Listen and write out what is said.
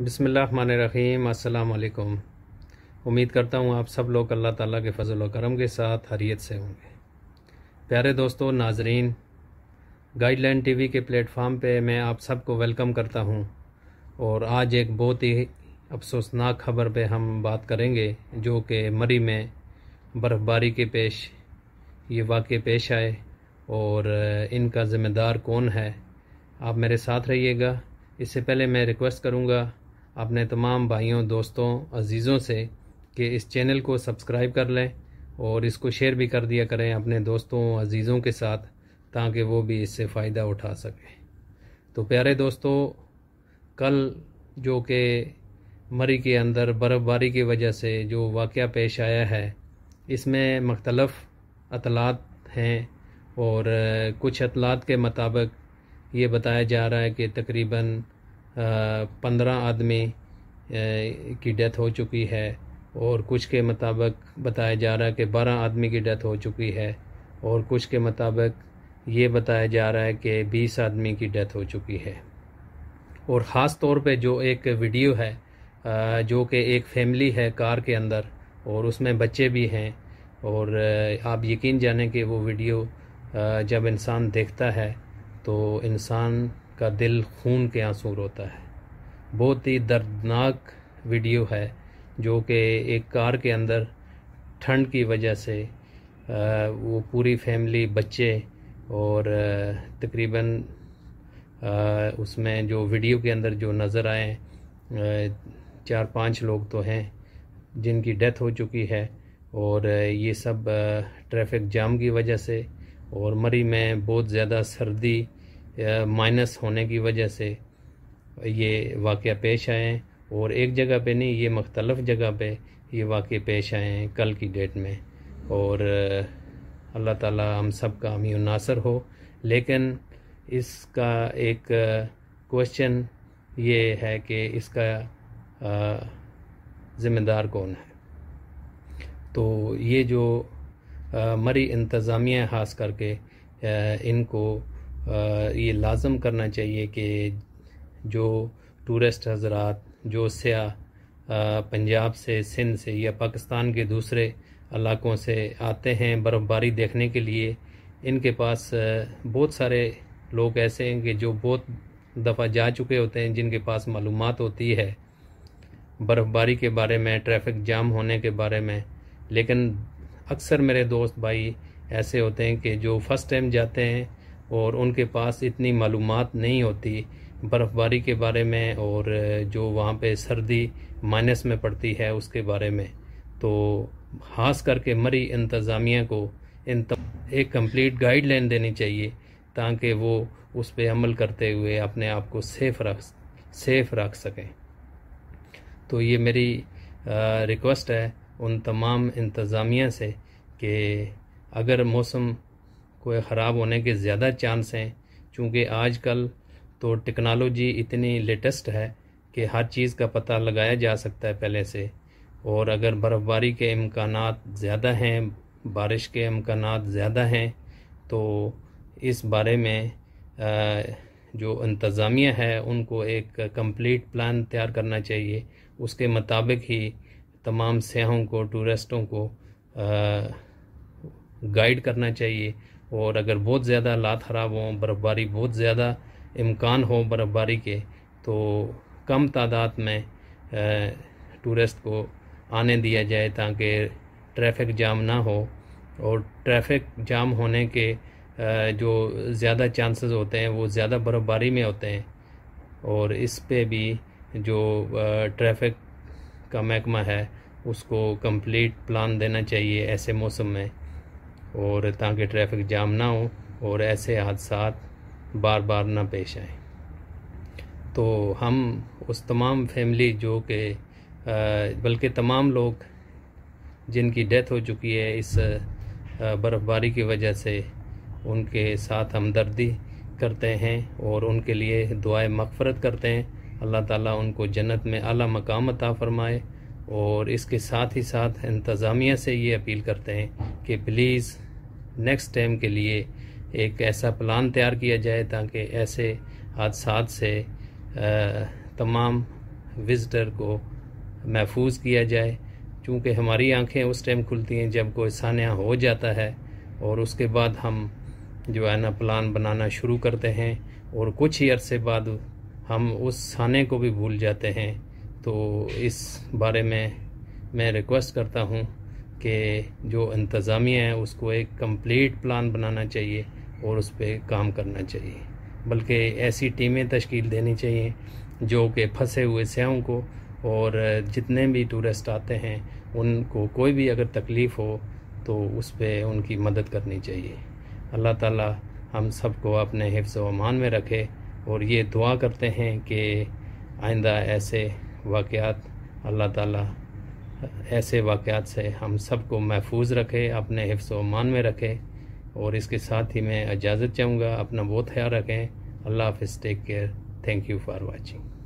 बसमीम अल्लाम उम्मीद करता हूँ आप सब लोग अल्लाह ताला के फजल करम के साथ हरीत से होंगे प्यारे दोस्तों नाजरीन गाइडलाइन टीवी के प्लेटफार्म पे मैं आप सबको वेलकम करता हूँ और आज एक बहुत ही अफसोसनाक खबर पे हम बात करेंगे जो कि मरी में बर्फ़बारी के पेश ये वाक़ पेश आए और इनका ज़िम्मेदार कौन है आप मेरे साथ रहिएगा इससे पहले मैं रिक्वेस्ट करूँगा अपने तमाम भाइयों दोस्तों अजीज़ों से कि इस चैनल को सब्सक्राइब कर लें और इसको शेयर भी कर दिया करें अपने दोस्तों अजीज़ों के साथ ताकि वो भी इससे फ़ायदा उठा सकें तो प्यारे दोस्तों कल जो कि मरी के अंदर बर्फ़बारी की वजह से जो वाक़ पेश आया है इसमें मख्तलफ अतलात हैं और कुछ अतलात के मुताबिक ये बताया जा रहा है कि तकरीबन पंद्रह आदमी की डेथ हो चुकी है और कुछ के मुताबिक बताया जा रहा है कि बारह आदमी की डेथ हो चुकी है और कुछ के मुताबिक ये बताया जा रहा है कि बीस आदमी की डेथ हो चुकी है और ख़ास तौर पे जो एक वीडियो है जो कि एक फैमिली है कार के अंदर और उसमें बच्चे भी हैं और आप यकीन जानें कि वो वीडियो जब इंसान देखता है तो इंसान का दिल खून के आंसू रोता है बहुत ही दर्दनाक वीडियो है जो कि एक कार के अंदर ठंड की वजह से वो पूरी फैमिली बच्चे और तकरीबन उसमें जो वीडियो के अंदर जो नज़र आए चार पांच लोग तो हैं जिनकी डेथ हो चुकी है और ये सब ट्रैफिक जाम की वजह से और मरी में बहुत ज़्यादा सर्दी माइनस होने की वजह से ये वाक़ पेश आए हैं और एक जगह पे नहीं ये मख्तलफ जगह पे ये वाक़ पेश आए हैं कल की डेट में और अल्लाह ताला हम सब का अमी नासर हो लेकिन इसका एक क्वेश्चन ये है कि इसका ज़िम्मेदार कौन है तो ये जो मरी इंतज़ामिया खास करके इनको ये लाजम करना चाहिए कि जो टूरिस्ट हजरात जो सयाह पंजाब से सिंध से या पाकिस्तान के दूसरे इलाकों से आते हैं बर्फ़बारी देखने के लिए इनके पास बहुत सारे लोग ऐसे हैं कि जो बहुत दफ़ा जा चुके होते हैं जिनके पास मालूम होती है बर्फ़बारी के बारे में ट्रैफिक जाम होने के बारे में लेकिन अक्सर मेरे दोस्त भाई ऐसे होते हैं कि जो फ़र्स्ट टाइम जाते हैं और उनके पास इतनी मालूम नहीं होती बर्फ़बारी के बारे में और जो वहाँ पे सर्दी माइनस में पड़ती है उसके बारे में तो खास करके मरी इंतज़ामिया को इन एक कंप्लीट गाइडलाइन देनी चाहिए ताकि वो उस पर अमल करते हुए अपने आप को सेफ़ रख सेफ़ रख सकें तो ये मेरी रिक्वेस्ट है उन तमाम इंतज़ामिया से कि अगर मौसम को ख़राब होने के ज़्यादा चांस हैं क्योंकि कल तो टेक्नोलॉजी इतनी लेटेस्ट है कि हर चीज़ का पता लगाया जा सकता है पहले से और अगर बर्फ़बारी के इम्कान ज़्यादा हैं बारिश के इम्कान ज़्यादा हैं तो इस बारे में जो इंतज़ामिया है उनको एक कंप्लीट प्लान तैयार करना चाहिए उसके मुताबिक ही तमाम सयाहों को टूरिस्टों को गाइड करना चाहिए और अगर बहुत ज़्यादा हालात ख़राब हों बर्फ़बारी बहुत ज़्यादा इम्कान हो बर्फ़बारी के तो कम तादाद में टूरिस्ट को आने दिया जाए ताकि ट्रैफिक जाम ना हो और ट्रैफिक जाम होने के जो ज़्यादा चांसेस होते हैं वो ज़्यादा बर्फ़बारी में होते हैं और इस पे भी जो ट्रैफिक का महकमा है उसको कंप्लीट प्लान देना चाहिए ऐसे मौसम में और ताकि ट्रैफिक जाम ना हो और ऐसे हादसा बार बार ना पेश आए तो हम उस तमाम फैमिली जो कि बल्कि तमाम लोग जिनकी डेथ हो चुकी है इस बर्फ़बारी की वजह से उनके साथ हमदर्दी करते हैं और उनके लिए दुआए मफफरत करते हैं अल्लाह ताला उनको जन्नत में अला मकाम अता फ़रमाए और इसके साथ ही साथ इंतज़ामिया से ये अपील करते हैं कि प्लीज़ नेक्स्ट टाइम के लिए एक ऐसा प्लान तैयार किया जाए ताकि ऐसे हादसा से तमाम विज़टर को महफूज किया जाए चूँकि हमारी आंखें उस टाइम खुलती हैं जब कोई सान्या हो जाता है और उसके बाद हम जो है ना प्लान बनाना शुरू करते हैं और कुछ ही अरसे बाद हम उस साने को भी भूल जाते हैं तो इस बारे में मैं रिक्वेस्ट करता हूँ कि जो इंतज़ामिया है उसको एक कंप्लीट प्लान बनाना चाहिए और उस पर काम करना चाहिए बल्कि ऐसी टीमें तश्कील देनी चाहिए जो कि फंसे हुए सयाहों को और जितने भी टूरिस्ट आते हैं उनको कोई भी अगर तकलीफ़ हो तो उस पर उनकी मदद करनी चाहिए अल्लाह ताला हम सबको अपने हिफ्स अमान में रखे और ये दुआ करते हैं कि आइंदा ऐसे वाक़ात अल्लाह ताला ऐसे वाक़ात से हम सबको महफूज रखे अपने हिफ्स मान में रखे और इसके साथ ही मैं इजाज़त चाहूँगा अपना बहुत ख्याल रखें अल्लाह हाफ take care thank you for watching